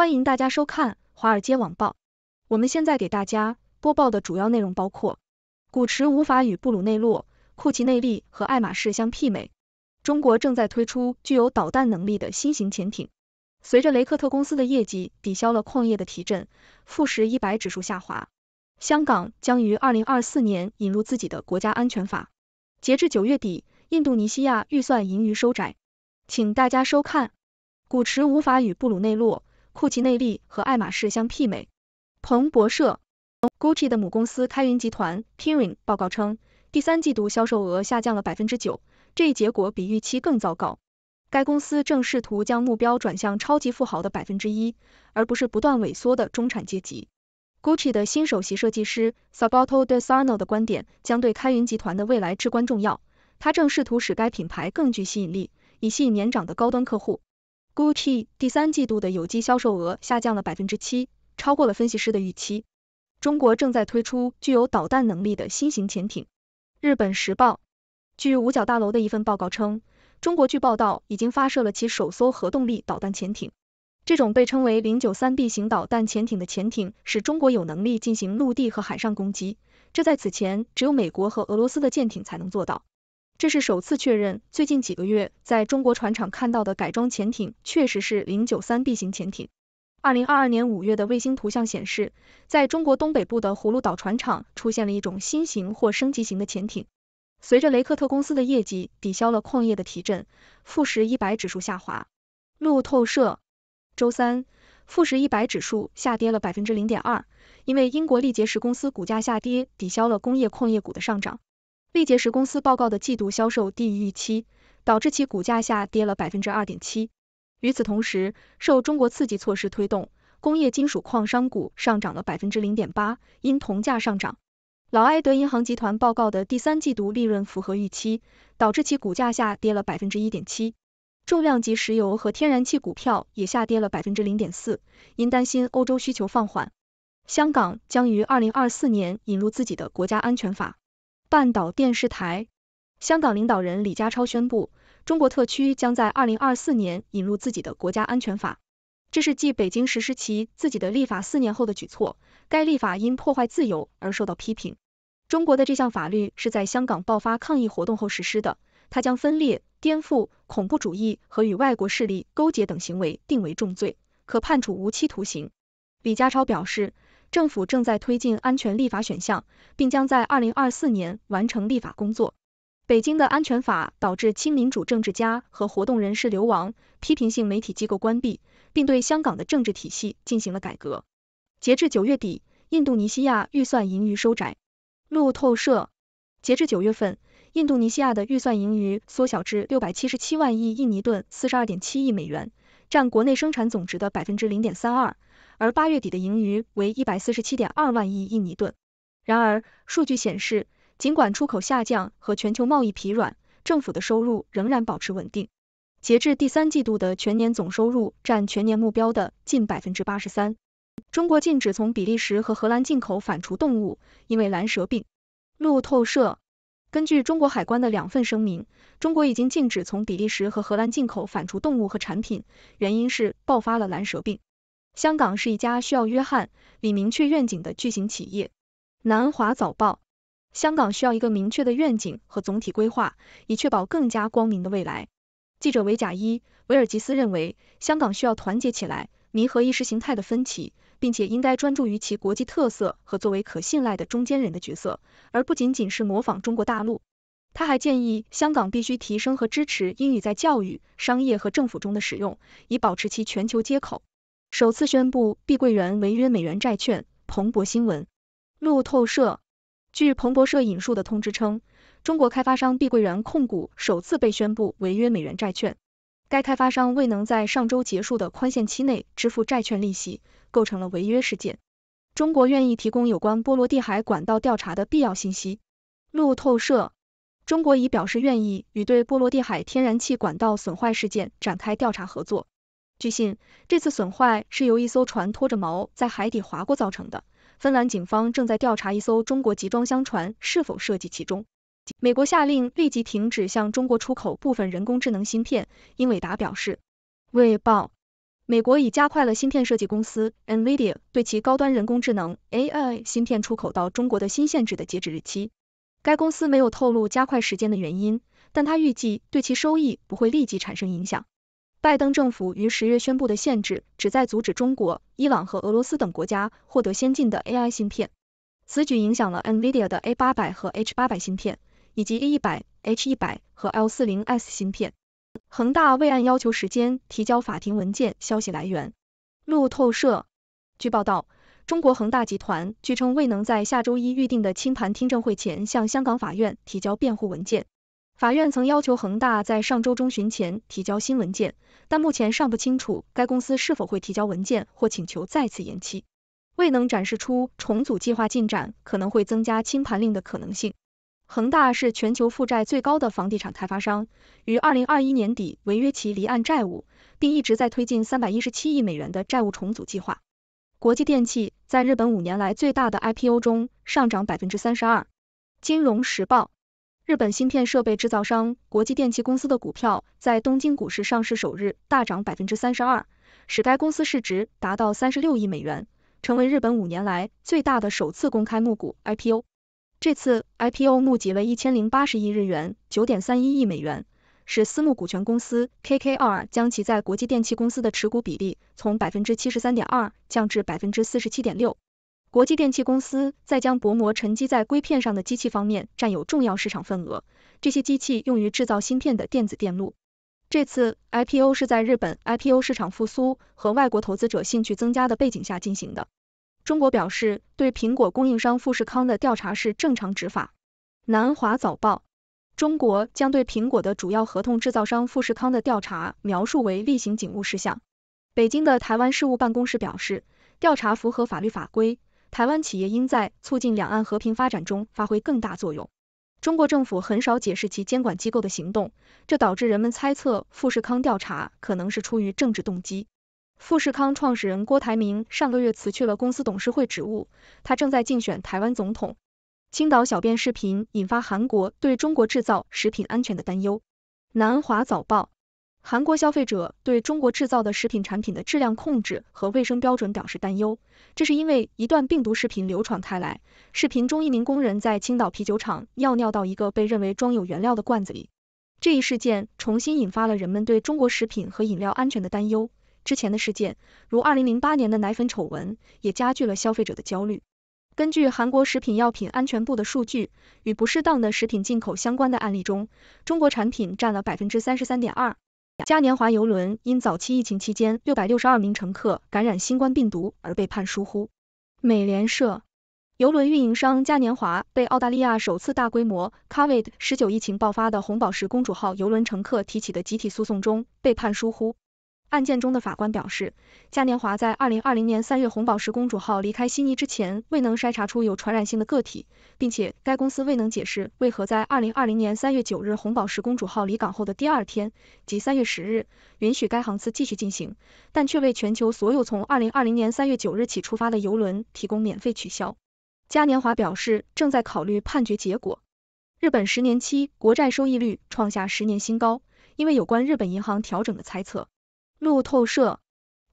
欢迎大家收看《华尔街网报》。我们现在给大家播报的主要内容包括：古驰无法与布鲁内洛、库奇内利和爱马仕相媲美；中国正在推出具有导弹能力的新型潜艇；随着雷克特公司的业绩抵消了矿业的提振，富时一百指数下滑；香港将于二零二四年引入自己的国家安全法；截至九月底，印度尼西亚预算盈余收窄。请大家收看。古驰无法与布鲁内洛。库奇内利和爱马仕相媲美。彭博社，Gucci 的母公司开云集团 e e r i n g 报告称，第三季度销售额下降了百分之九，这一结果比预期更糟糕。该公司正试图将目标转向超级富豪的百分之一，而不是不断萎缩的中产阶级。Gucci 的新首席设计师 Sabato De Sarno 的观点将对开云集团的未来至关重要。他正试图使该品牌更具吸引力，以吸引年长的高端客户。c o t 第三季度的有机销售额下降了百分之七，超过了分析师的预期。中国正在推出具有导弹能力的新型潜艇。日本时报，据五角大楼的一份报告称，中国据报道已经发射了其首艘核动力导弹潜艇。这种被称为零九三 B 型导弹潜艇的潜艇使中国有能力进行陆地和海上攻击，这在此前只有美国和俄罗斯的舰艇才能做到。这是首次确认，最近几个月在中国船厂看到的改装潜艇确实是零九三 B 型潜艇。二零二二年五月的卫星图像显示，在中国东北部的葫芦岛船厂出现了一种新型或升级型的潜艇。随着雷克特公司的业绩抵消了矿业的提振，富时一百指数下滑。路透社周三，富时一百指数下跌了百分之零点二，因为英国力杰石公司股价下跌抵消了工业矿业股的上涨。力杰石公司报告的季度销售低于预期，导致其股价下跌了百分之二点七。与此同时，受中国刺激措施推动，工业金属矿商股上涨了百分之零点八，因铜价上涨。老埃德银行集团报告的第三季度利润符合预期，导致其股价下跌了百分之一点七。重量级石油和天然气股票也下跌了百分之零点四，因担心欧洲需求放缓。香港将于二零二四年引入自己的国家安全法。半岛电视台，香港领导人李家超宣布，中国特区将在二零二四年引入自己的国家安全法，这是继北京实施其自己的立法四年后的举措。该立法因破坏自由而受到批评。中国的这项法律是在香港爆发抗议活动后实施的，它将分裂、颠覆、恐怖主义和与外国势力勾结等行为定为重罪，可判处无期徒刑。李家超表示。政府正在推进安全立法选项，并将在二零二四年完成立法工作。北京的安全法导致亲民主政治家和活动人士流亡，批评性媒体机构关闭，并对香港的政治体系进行了改革。截至九月底，印度尼西亚预算盈余收窄。路透社，截至九月份，印度尼西亚的预算盈余缩小至六百七十七万亿印尼盾四十二点七亿美元。占国内生产总值的百分之零点三二，而八月底的盈余为一百四十七点二万亿印尼盾。然而，数据显示，尽管出口下降和全球贸易疲软，政府的收入仍然保持稳定。截至第三季度的全年总收入占全年目标的近百分之八十三。中国禁止从比利时和荷兰进口反刍动物，因为蓝蛇病。路透社。根据中国海关的两份声明，中国已经禁止从比利时和荷兰进口反刍动物和产品，原因是爆发了蓝蛇病。香港是一家需要约翰李明确愿景的巨型企业。南华早报：香港需要一个明确的愿景和总体规划，以确保更加光明的未来。记者韦贾伊·维尔吉斯认为，香港需要团结起来，弥合意识形态的分歧。并且应该专注于其国际特色和作为可信赖的中间人的角色，而不仅仅是模仿中国大陆。他还建议香港必须提升和支持英语在教育、商业和政府中的使用，以保持其全球接口。首次宣布碧桂园违约美元债券。彭博新闻、路透社。据彭博社引述的通知称，中国开发商碧桂园控股首次被宣布违约美元债券。该开发商未能在上周结束的宽限期内支付债券利息，构成了违约事件。中国愿意提供有关波罗的海管道调查的必要信息。路透社：中国已表示愿意与对波罗的海天然气管道损坏事件展开调查合作。据信，这次损坏是由一艘船拖着锚在海底划过造成的。芬兰警方正在调查一艘中国集装箱船是否涉及其中。美国下令立即停止向中国出口部分人工智能芯片，英伟达表示。未报，美国已加快了芯片设计公司 Nvidia 对其高端人工智能 AI 芯片出口到中国的新限制的截止日期。该公司没有透露加快时间的原因，但他预计对其收益不会立即产生影响。拜登政府于十月宣布的限制旨在阻止中国、伊朗和俄罗斯等国家获得先进的 AI 芯片，此举影响了 Nvidia 的 A800 和 H800 芯片。以及 A 一百 H 一百和 L 四零 S 芯片，恒大未按要求时间提交法庭文件。消息来源：路透社。据报道，中国恒大集团据称未能在下周一预定的清盘听证会前向香港法院提交辩护文件。法院曾要求恒大在上周中旬前提交新文件，但目前尚不清楚该公司是否会提交文件或请求再次延期。未能展示出重组计划进展，可能会增加清盘令的可能性。恒大是全球负债最高的房地产开发商，于二零二一年底违约其离岸债务，并一直在推进三百一十七亿美元的债务重组计划。国际电器在日本五年来最大的 IPO 中上涨百分之三十二。金融时报，日本芯片设备制造商国际电器公司的股票在东京股市上市首日大涨百分之三十二，使该公司市值达到三十六亿美元，成为日本五年来最大的首次公开募股 IPO。这次 IPO 募集了一千零八十亿日元，九点三一亿美元，使私募股权公司 KKR 将其在国际电器公司的持股比例从百分之七十三点二降至百分之四十七点六。国际电器公司在将薄膜沉积在硅片上的机器方面占有重要市场份额，这些机器用于制造芯片的电子电路。这次 IPO 是在日本 IPO 市场复苏和外国投资者兴趣增加的背景下进行的。中国表示，对苹果供应商富士康的调查是正常执法。南华早报，中国将对苹果的主要合同制造商富士康的调查描述为例行警务事项。北京的台湾事务办公室表示，调查符合法律法规，台湾企业应在促进两岸和平发展中发挥更大作用。中国政府很少解释其监管机构的行动，这导致人们猜测富士康调查可能是出于政治动机。富士康创始人郭台铭上个月辞去了公司董事会职务，他正在竞选台湾总统。青岛小便视频引发韩国对中国制造食品安全的担忧。南华早报：韩国消费者对中国制造的食品产品的质量控制和卫生标准表示担忧，这是因为一段病毒视频流传开来。视频中一名工人在青岛啤酒厂尿尿到一个被认为装有原料的罐子里，这一事件重新引发了人们对中国食品和饮料安全的担忧。之前的事件，如二零零八年的奶粉丑闻，也加剧了消费者的焦虑。根据韩国食品药品安全部的数据，与不适当的食品进口相关的案例中，中国产品占了百分之三十三点二。嘉年华邮轮因早期疫情期间六百六十二名乘客感染新冠病毒而被判疏忽。美联社，邮轮运营商嘉年华被澳大利亚首次大规模 Covid 十九疫情爆发的红宝石公主号邮轮乘客提起的集体诉讼中被判疏忽。案件中的法官表示，嘉年华在二零二零年三月红宝石公主号离开悉尼之前未能筛查出有传染性的个体，并且该公司未能解释为何在二零二零年三月九日红宝石公主号离港后的第二天，即三月十日，允许该航次继续进行，但却为全球所有从二零二零年三月九日起出发的游轮提供免费取消。嘉年华表示正在考虑判决结果。日本十年期国债收益率创下十年新高，因为有关日本银行调整的猜测。路透社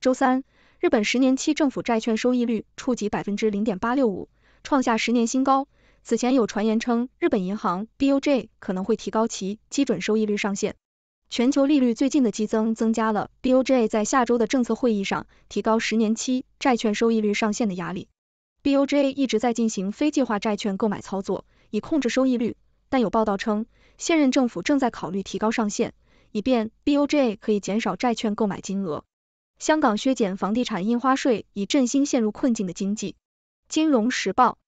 周三，日本十年期政府债券收益率触及百分之零点八六五，创下十年新高。此前有传言称，日本银行 BOJ 可能会提高其基准收益率上限。全球利率最近的激增增加了 BOJ 在下周的政策会议上提高十年期债券收益率上限的压力。BOJ 一直在进行非计划债券购买操作以控制收益率，但有报道称，现任政府正在考虑提高上限。以便 BOJ 可以减少债券购买金额。香港削减房地产印花税以振兴陷入困境的经济。金融时报，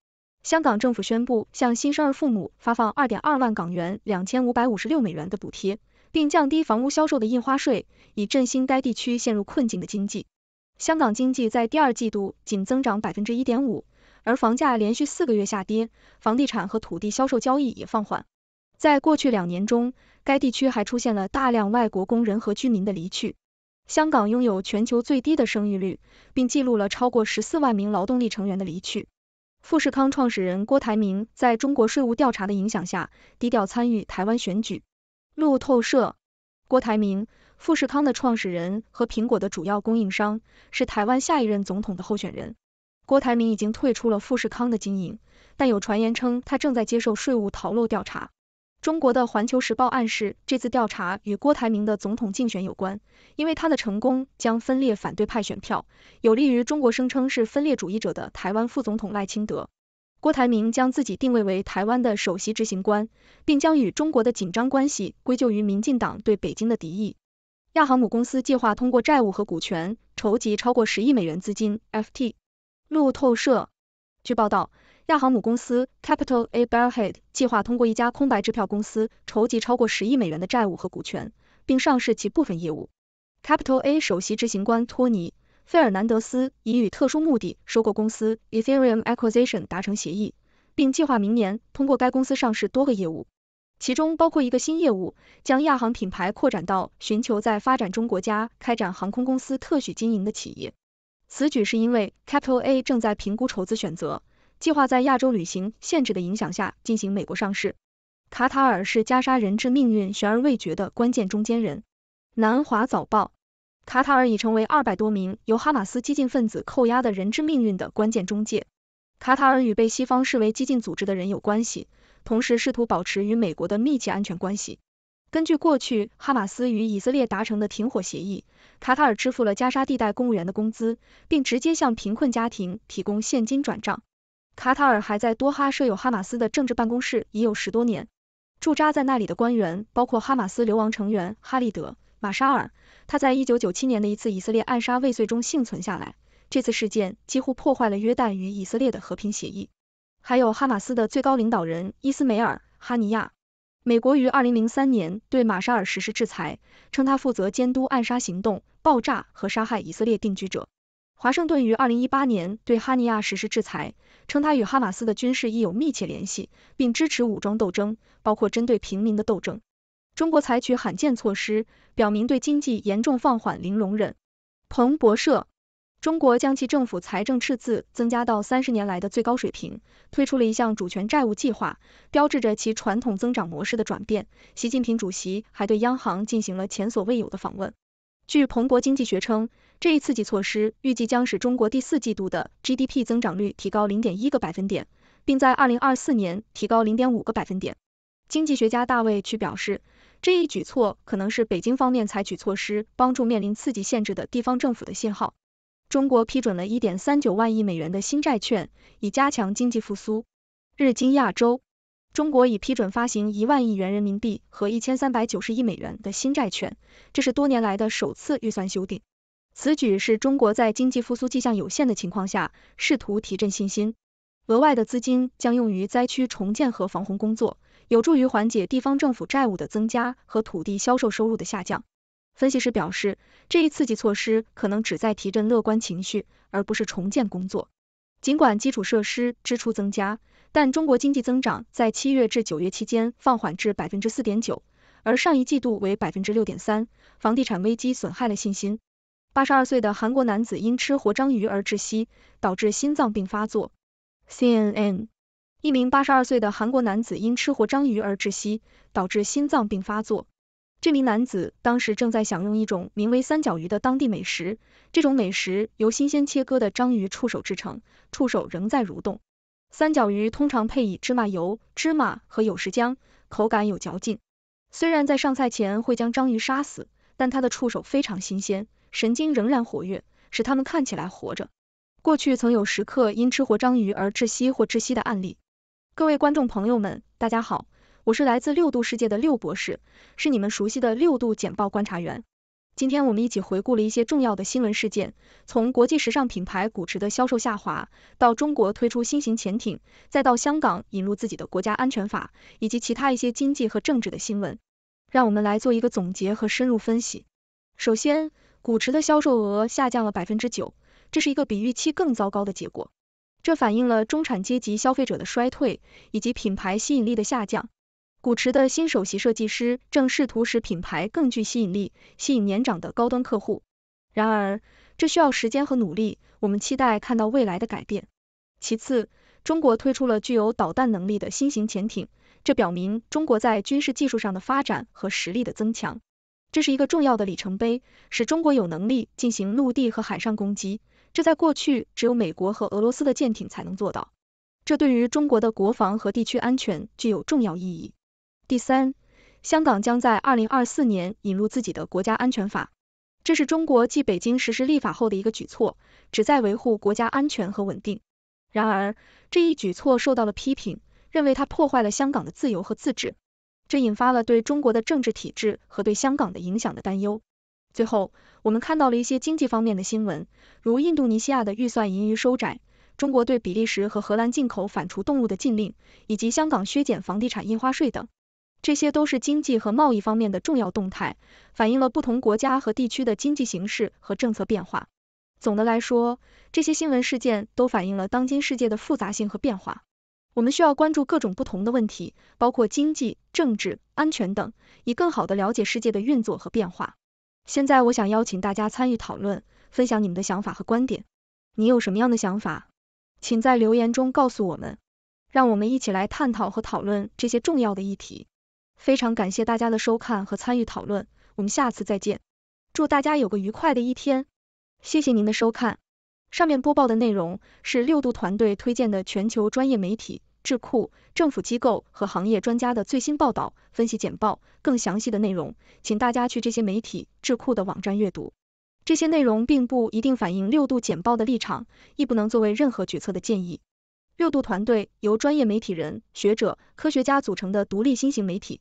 香港政府宣布向新生儿父母发放二点二万港元、两千五百五十六美元的补贴，并降低房屋销售的印花税，以振兴该地区陷入困境的经济。香港经济在第二季度仅增长百分之一点五，而房价连续四个月下跌，房地产和土地销售交易也放缓。在过去两年中，该地区还出现了大量外国工人和居民的离去。香港拥有全球最低的生育率，并记录了超过十四万名劳动力成员的离去。富士康创始人郭台铭在中国税务调查的影响下，低调参与台湾选举。路透社，郭台铭，富士康的创始人和苹果的主要供应商，是台湾下一任总统的候选人。郭台铭已经退出了富士康的经营，但有传言称他正在接受税务逃漏调查。中国的《环球时报》暗示这次调查与郭台铭的总统竞选有关，因为他的成功将分裂反对派选票，有利于中国声称是分裂主义者的台湾副总统赖清德。郭台铭将自己定位为台湾的首席执行官，并将与中国的紧张关系归咎于民进党对北京的敌意。亚航母公司计划通过债务和股权筹集超过十亿美元资金。FT、路透社据报道。亚航母公司 Capital A Bearhead 计划通过一家空白支票公司筹集超过十亿美元的债务和股权，并上市其部分业务。Capital A 首席执行官托尼·费尔南德斯已与特殊目的收购公司 Ethereum Acquisition 达成协议，并计划明年通过该公司上市多个业务，其中包括一个新业务，将亚航品牌扩展到寻求在发展中国家开展航空公司特许经营的企业。此举是因为 Capital A 正在评估筹资选择。计划在亚洲旅行限制的影响下进行美国上市。卡塔尔是加沙人质命运悬而未决的关键中间人。南华早报：卡塔尔已成为二百多名由哈马斯激进分子扣押的人质命运的关键中介。卡塔尔与被西方视为激进组织的人有关系，同时试图保持与美国的密切安全关系。根据过去哈马斯与以色列达成的停火协议，卡塔尔支付了加沙地带公务员的工资，并直接向贫困家庭提供现金转账。卡塔尔还在多哈设有哈马斯的政治办公室已有十多年，驻扎在那里的官员包括哈马斯流亡成员哈利德·马沙尔，他在一九九七年的一次以色列暗杀未遂中幸存下来，这次事件几乎破坏了约旦与以色列的和平协议。还有哈马斯的最高领导人伊斯梅尔·哈尼亚。美国于二零零三年对马沙尔实施制裁，称他负责监督暗杀行动、爆炸和杀害以色列定居者。华盛顿于二零一八年对哈尼亚实施制裁。称他与哈马斯的军事亦有密切联系，并支持武装斗争，包括针对平民的斗争。中国采取罕见措施，表明对经济严重放缓零容忍。彭博社，中国将其政府财政赤字增加到三十年来的最高水平，推出了一项主权债务计划，标志着其传统增长模式的转变。习近平主席还对央行进行了前所未有的访问。据彭博经济学称，这一刺激措施预计将使中国第四季度的 GDP 增长率提高零点一个百分点，并在二零二四年提高零点五个百分点。经济学家大卫·屈表示，这一举措可能是北京方面采取措施帮助面临刺激限制的地方政府的信号。中国批准了一点三九万亿美元的新债券，以加强经济复苏。日经亚洲。中国已批准发行一万亿元人民币和一千三百九十亿美元的新债券，这是多年来的首次预算修订。此举是中国在经济复苏迹象有限的情况下，试图提振信心。额外的资金将用于灾区重建和防洪工作，有助于缓解地方政府债务的增加和土地销售收入的下降。分析师表示，这一刺激措施可能旨在提振乐观情绪，而不是重建工作。尽管基础设施支出增加。但中国经济增长在七月至九月期间放缓至百分之四点九，而上一季度为百分之六点三。房地产危机损害了信心。八十二岁的韩国男子因吃活章鱼而窒息，导致心脏病发作。CNN，一名八十二岁的韩国男子因吃活章鱼而窒息，导致心脏病发作。这名男子当时正在享用一种名为三角鱼的当地美食，这种美食由新鲜切割的章鱼触手制成，触手仍在蠕动。三角鱼通常配以芝麻油、芝麻和有时姜，口感有嚼劲。虽然在上菜前会将章鱼杀死，但它的触手非常新鲜，神经仍然活跃，使它们看起来活着。过去曾有食客因吃活章鱼而窒息或窒息的案例。各位观众朋友们，大家好，我是来自六度世界的六博士，是你们熟悉的六度简报观察员。今天我们一起回顾了一些重要的新闻事件，从国际时尚品牌古驰的销售下滑，到中国推出新型潜艇，再到香港引入自己的国家安全法，以及其他一些经济和政治的新闻。让我们来做一个总结和深入分析。首先，古驰的销售额下降了百分之九，这是一个比预期更糟糕的结果，这反映了中产阶级消费者的衰退以及品牌吸引力的下降。古驰的新首席设计师正试图使品牌更具吸引力，吸引年长的高端客户。然而，这需要时间和努力。我们期待看到未来的改变。其次，中国推出了具有导弹能力的新型潜艇，这表明中国在军事技术上的发展和实力的增强。这是一个重要的里程碑，使中国有能力进行陆地和海上攻击。这在过去只有美国和俄罗斯的舰艇才能做到。这对于中国的国防和地区安全具有重要意义。第三，香港将在二零二四年引入自己的国家安全法，这是中国继北京实施立法后的一个举措，旨在维护国家安全和稳定。然而，这一举措受到了批评，认为它破坏了香港的自由和自治，这引发了对中国的政治体制和对香港的影响的担忧。最后，我们看到了一些经济方面的新闻，如印度尼西亚的预算盈余收窄，中国对比利时和荷兰进口反刍动物的禁令，以及香港削减房地产印花税等。这些都是经济和贸易方面的重要动态，反映了不同国家和地区的经济形势和政策变化。总的来说，这些新闻事件都反映了当今世界的复杂性和变化。我们需要关注各种不同的问题，包括经济、政治、安全等，以更好的了解世界的运作和变化。现在，我想邀请大家参与讨论，分享你们的想法和观点。你有什么样的想法？请在留言中告诉我们，让我们一起来探讨和讨论这些重要的议题。非常感谢大家的收看和参与讨论，我们下次再见。祝大家有个愉快的一天，谢谢您的收看。上面播报的内容是六度团队推荐的全球专业媒体、智库、政府机构和行业专家的最新报道、分析简报。更详细的内容，请大家去这些媒体、智库的网站阅读。这些内容并不一定反映六度简报的立场，亦不能作为任何决策的建议。六度团队由专业媒体人、学者、科学家组成的独立新型媒体。